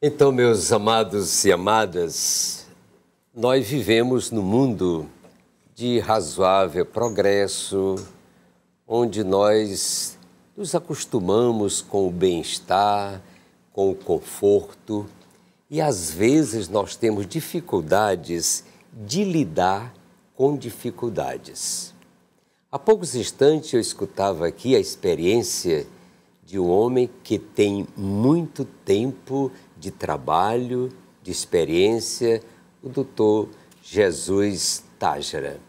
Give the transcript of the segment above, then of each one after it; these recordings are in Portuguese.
Então, meus amados e amadas, nós vivemos num mundo de razoável progresso, onde nós nos acostumamos com o bem-estar, com o conforto e às vezes nós temos dificuldades de lidar com dificuldades. Há poucos instantes eu escutava aqui a experiência de um homem que tem muito tempo de trabalho, de experiência, o doutor Jesus Tágera.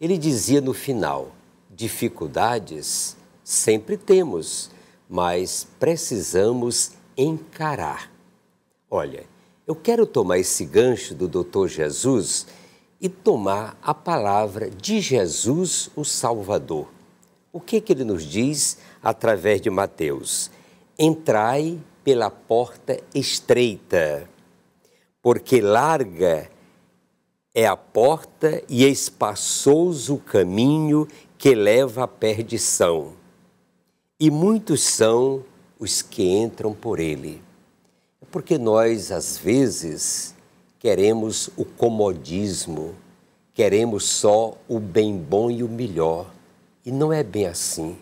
Ele dizia no final: dificuldades sempre temos, mas precisamos encarar. Olha, eu quero tomar esse gancho do doutor Jesus e tomar a palavra de Jesus, o Salvador. O que, que ele nos diz através de Mateus? Entrai pela porta estreita, porque larga é a porta e espaçoso o caminho que leva à perdição. E muitos são os que entram por ele. É porque nós, às vezes, queremos o comodismo, queremos só o bem bom e o melhor. E não é bem assim.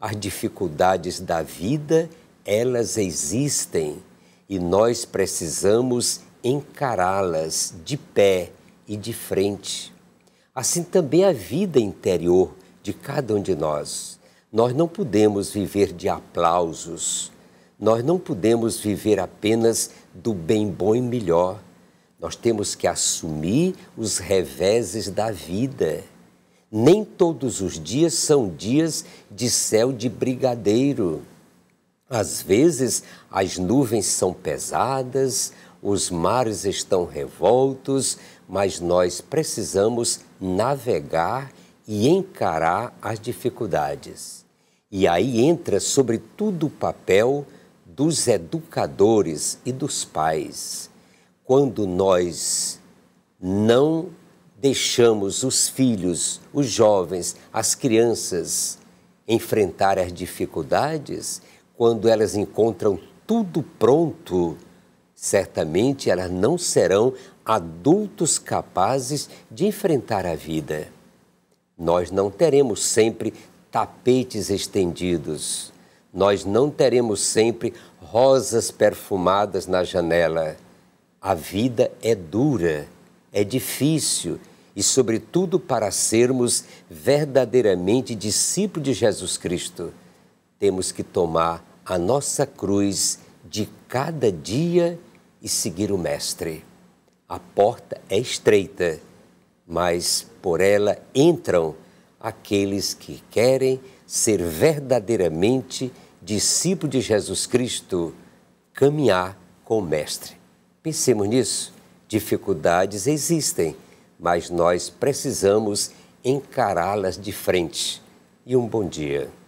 As dificuldades da vida elas existem e nós precisamos encará-las de pé e de frente. Assim também a vida interior de cada um de nós. Nós não podemos viver de aplausos, nós não podemos viver apenas do bem bom e melhor. Nós temos que assumir os reveses da vida. Nem todos os dias são dias de céu de brigadeiro. Às vezes as nuvens são pesadas, os mares estão revoltos, mas nós precisamos navegar e encarar as dificuldades. E aí entra, sobretudo, o papel dos educadores e dos pais. Quando nós não deixamos os filhos, os jovens, as crianças enfrentar as dificuldades, quando elas encontram tudo pronto, certamente elas não serão adultos capazes de enfrentar a vida. Nós não teremos sempre tapetes estendidos, nós não teremos sempre rosas perfumadas na janela. A vida é dura, é difícil e, sobretudo, para sermos verdadeiramente discípulos de Jesus Cristo, temos que tomar a nossa cruz de cada dia e seguir o Mestre. A porta é estreita, mas por ela entram aqueles que querem ser verdadeiramente discípulo de Jesus Cristo, caminhar com o Mestre. Pensemos nisso. Dificuldades existem, mas nós precisamos encará-las de frente. E um bom dia.